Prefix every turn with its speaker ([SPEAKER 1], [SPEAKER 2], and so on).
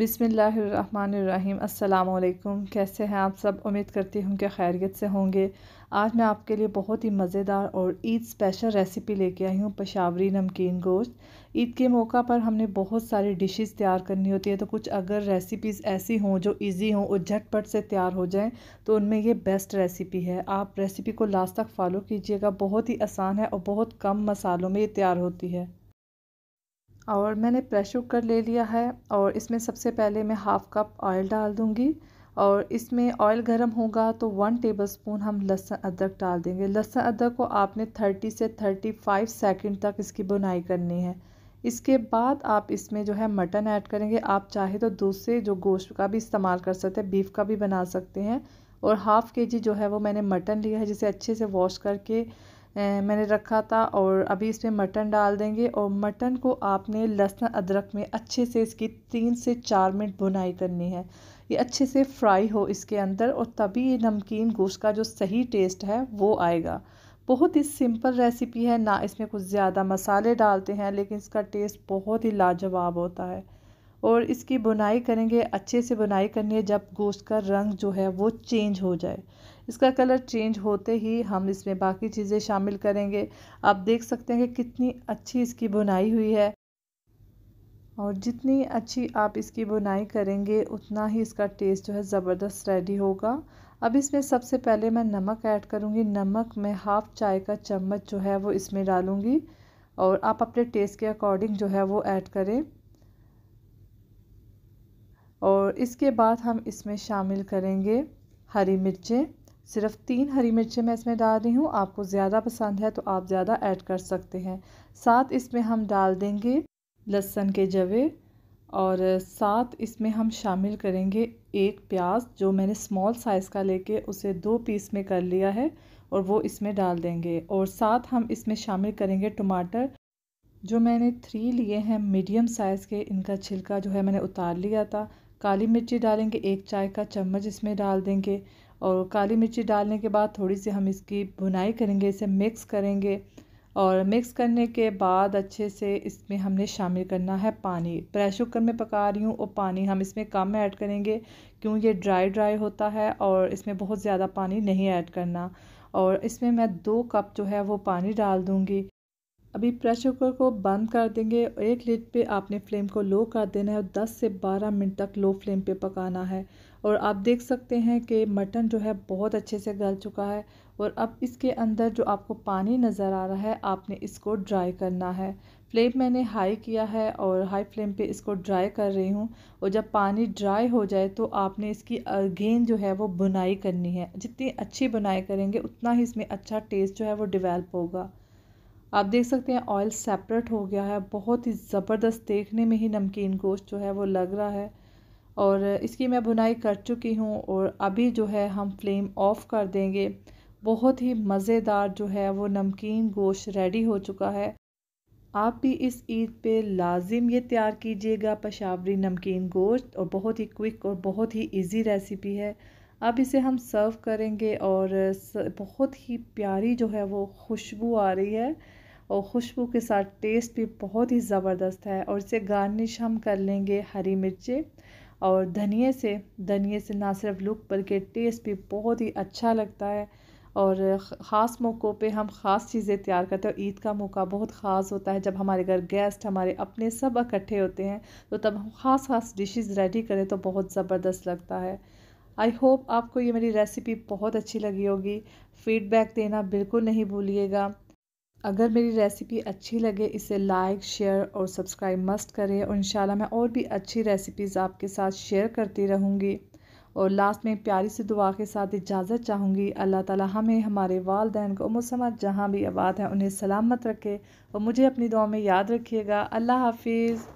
[SPEAKER 1] बिसमीम् अल्लाम कैसे हैं आप सब उम्मीद करती हूँ कि खैरियत से होंगे आज मैं आपके लिए बहुत ही मज़ेदार और ईद स्पेशल रेसिपी लेके आई हूँ पशावरी नमकीन गोश्त ईद के मौका पर हमने बहुत सारी डिशेस तैयार करनी होती है तो कुछ अगर रेसिपीज़ ऐसी हों जो इजी हों और झटपट से तैयार हो जाएं तो उनमें ये बेस्ट रेसिपी है आप रेसिपी को लास्ट तक फॉलो कीजिएगा बहुत ही आसान है और बहुत कम मसालों में ये तैयार होती है और मैंने प्रेशर कुकर ले लिया है और इसमें सबसे पहले मैं हाफ़ कप ऑयल डाल दूँगी और इसमें ऑयल गर्म होगा तो वन टेबलस्पून हम लहसुन अदरक डाल देंगे लहसुन अदरक को आपने थर्टी से थर्टी फाइव सेकेंड तक इसकी बुनाई करनी है इसके बाद आप इसमें जो है मटन ऐड करेंगे आप चाहे तो दूसरे जो गोश्त का भी इस्तेमाल कर सकते हैं बीफ का भी बना सकते हैं और हाफ़ के जी जो है वो मैंने मटन लिया है जिसे अच्छे से वॉश करके मैंने रखा था और अभी इसमें मटन डाल देंगे और मटन को आपने लहसुन अदरक में अच्छे से इसकी तीन से चार मिनट भुनाई करनी है ये अच्छे से फ्राई हो इसके अंदर और तभी ये नमकीन गोश्त का जो सही टेस्ट है वो आएगा बहुत ही सिंपल रेसिपी है ना इसमें कुछ ज़्यादा मसाले डालते हैं लेकिन इसका टेस्ट बहुत ही लाजवाब होता है और इसकी बुनाई करेंगे अच्छे से बुनाई करनी है जब गोश्त का रंग जो है वो चेंज हो जाए इसका कलर चेंज होते ही हम इसमें बाकी चीज़ें शामिल करेंगे आप देख सकते हैं कि कितनी अच्छी इसकी बुनाई हुई है और जितनी अच्छी आप इसकी बुनाई करेंगे उतना ही इसका टेस्ट जो है ज़बरदस्त रेडी होगा अब इसमें सबसे पहले मैं नमक ऐड करूँगी नमक मैं हाफ़ चाय का चम्मच जो है वो इसमें डालूँगी और आप अपने टेस्ट के अकॉर्डिंग जो है वो ऐड करें और इसके बाद हम इसमें शामिल करेंगे हरी मिर्चें सिर्फ तीन हरी मिर्चें मैं इसमें डाल रही हूँ आपको ज़्यादा पसंद है तो आप ज़्यादा ऐड कर सकते हैं साथ इसमें हम डाल देंगे लहसुन के जवे और साथ इसमें हम शामिल करेंगे एक प्याज जो मैंने स्मॉल साइज़ का लेके उसे दो पीस में कर लिया है और वो इसमें डाल देंगे और साथ हम इसमें शामिल करेंगे टमाटर जो मैंने थ्री लिए हैं मीडियम साइज़ के इनका छिलका जो है मैंने उतार लिया था काली मिर्ची डालेंगे एक चाय का चम्मच इसमें डाल देंगे और काली मिर्ची डालने के बाद थोड़ी सी हम इसकी भुनाई करेंगे इसे मिक्स करेंगे और मिक्स करने के बाद अच्छे से इसमें हमने शामिल करना है पानी प्रेशर कुकर में पका रही हूँ और पानी हम इसमें कम ऐड करेंगे क्यों ये ड्राई ड्राई होता है और इसमें बहुत ज़्यादा पानी नहीं ऐड करना और इसमें मैं दो कप जो है वो पानी डाल दूँगी अभी प्रेशर कुकर को बंद कर देंगे एक लिट पे आपने फ्लेम को लो कर देना है और 10 से 12 मिनट तक लो फ्लेम पे पकाना है और आप देख सकते हैं कि मटन जो है बहुत अच्छे से गल चुका है और अब इसके अंदर जो आपको पानी नज़र आ रहा है आपने इसको ड्राई करना है फ्लेम मैंने हाई किया है और हाई फ्लेम पे इसको ड्राई कर रही हूँ और जब पानी ड्राई हो जाए तो आपने इसकी अगेन जो है वो बुनाई करनी है जितनी अच्छी बुनाई करेंगे उतना ही इसमें अच्छा टेस्ट जो है वो डिवेल्प होगा आप देख सकते हैं ऑयल सेपरेट हो गया है बहुत ही ज़बरदस्त देखने में ही नमकीन गोश्त जो है वो लग रहा है और इसकी मैं बुनाई कर चुकी हूँ और अभी जो है हम फ्लेम ऑफ़ कर देंगे बहुत ही मज़ेदार जो है वो नमकीन गोश्त रेडी हो चुका है आप भी इस ईद पे लाजिम ये तैयार कीजिएगा पशावरी नमकीन गोश्त और बहुत ही क्विक और बहुत ही इजी रेसिपी है अब इसे हम सर्व करेंगे और बहुत ही प्यारी जो है वो खुशबू आ रही है और खुशबू के साथ टेस्ट भी बहुत ही ज़बरदस्त है और इसे गार्निश हम कर लेंगे हरी मिर्चें और धनिए से धनिए से ना सिर्फ लुक बल्कि टेस्ट भी बहुत ही अच्छा लगता है और ख़ास मौक़ों पे हम ख़ास चीज़ें तैयार करते हैं ईद का मौका बहुत ख़ास होता है जब हमारे घर गेस्ट हमारे अपने सब इकट्ठे होते हैं तो तब हम ख़ास ख़ास डिशेस रेडी करें तो बहुत ज़बरदस्त लगता है आई होप आपको ये मेरी रेसिपी बहुत अच्छी लगी होगी फीडबैक देना बिल्कुल नहीं भूलिएगा अगर मेरी रेसिपी अच्छी लगे इसे लाइक शेयर और सब्सक्राइब मस्ट करें और इन मैं और भी अच्छी रेसिपीज़ आपके साथ शेयर करती रहूँगी और लास्ट में प्यारी सी दुआ के साथ इजाज़त चाहूँगी अल्लाह ताला हमें हमारे वालदेन को मुसमत जहाँ भी आबाद है उन्हें सलामत रखे और मुझे अपनी दुआ में याद रखिएगा अल्लाह हाफिज़